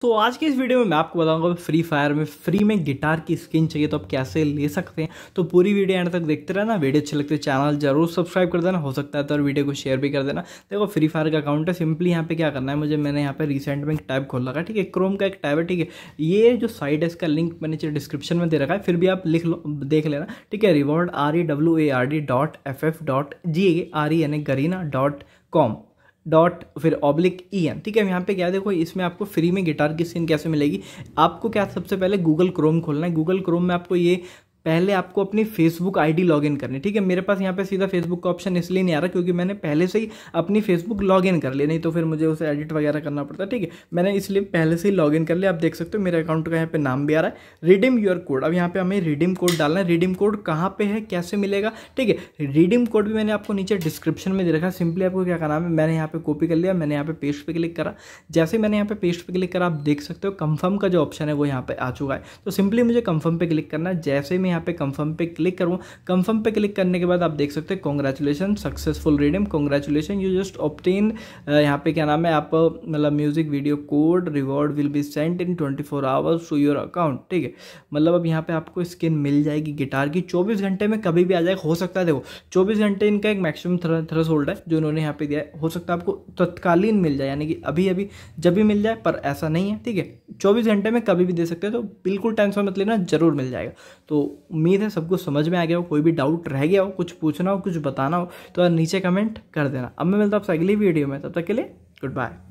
तो आज के इस वीडियो में मैं आपको बताऊंगा फ्री फायर में फ्री में गिटार की स्किन चाहिए तो आप कैसे ले सकते हैं तो पूरी वीडियो एंड तक देखते रहना वीडियो अच्छे लगते चैनल जरूर सब्सक्राइब कर देना हो सकता है तो और वीडियो को शेयर भी कर देना देखो फ्री फायर का अकाउंट है सिंपली यहाँ पे क्या करना है मुझे मैंने यहाँ पे रिसेंट में एक टैब खोल रखा है ठीक है क्रोम का एक टैब है ठीक है ये जो साइट है इसका लिंक मैंने डिस्क्रिप्शन में दे रखा है फिर भी आप लिख लो देख लेना ठीक है reward R E W A R D dot F F dot G A R E N A Garena dot com dot फिर ऑब्लिक ई एन ठीक है यहाँ पे क्या देखो इसमें आपको फ्री में गिटार की स्किन कैसे मिलेगी आपको क्या सबसे पहले गूगल क्रोम खोलना है गूगल क्रोम में आपको ये पहले आपको अपनी फेसबुक आईडी लॉगिन करनी ठीक है मेरे पास यहाँ पे सीधा फेसबुक का ऑप्शन इसलिए नहीं आ रहा क्योंकि मैंने पहले से ही अपनी फेसबुक लॉगिन कर ली नहीं तो फिर मुझे उसे एडिट वगैरह करना पड़ता ठीक है मैंने इसलिए पहले से ही लॉगिन कर लिया आप देख सकते हो मेरे अकाउंट का यहाँ पे नाम भी आ रहा है रिडीम यूर कोड अब यहाँ पे हमें रिडीम कोड डालना है रिडीम कोड कहाँ पर है कैसे मिलेगा ठीक है रिडीम कोड भी मैंने आपको नीचे डिस्क्रिप्शन में दे रखा सिंपली आपको क्या करना है मैंने यहाँ पे कॉपी कर लिया मैंने यहाँ पे पेस्ट पर क्लिक करा जैसे मैंने यहाँ पे पेस्ट पर क्लिक करा आप देख सकते हो कंफर्म का जो ऑप्शन है वो यहाँ पर आ चुका है तो सिंपली मुझे कंफर्म पे क्लिक करना है जैसे मैं यहाँ पे कंफर्म पे क्लिक करूँ कंफर्म पे क्लिक करने के बाद आप देख सकते हैं congratulation successful redeem congratulation you just obtain यहाँ पे क्या नाम है आप मतलब music video code reward will be sent in twenty four hours to your account ठीक है मतलब अब यहाँ पे आपको स्किन मिल जाएगी गिटार की चौबीस घंटे में कभी भी आ जाए हो सकता है देखो चौबीस घंटे इनका एक मैक्सिमम थ्रस होल्ड है जो उन्होंने यहाँ पे दिया है हो सकता है आपको तत्कालीन मिल जाए यानी कि अभी अभी जब भी मिल जाए पर ऐसा नहीं है ठीक है चौबीस घंटे में कभी भी दे सकते हो तो बिल्कुल टेंशन मत लेना जरूर मिल जाएगा तो उम्मीद है सबको समझ में आ गया हो कोई भी डाउट रह गया हो कुछ पूछना हो कुछ बताना हो तो नीचे कमेंट कर देना अब मैं मिलता हूँ आपसे अगली वीडियो में तब तक के लिए गुड बाय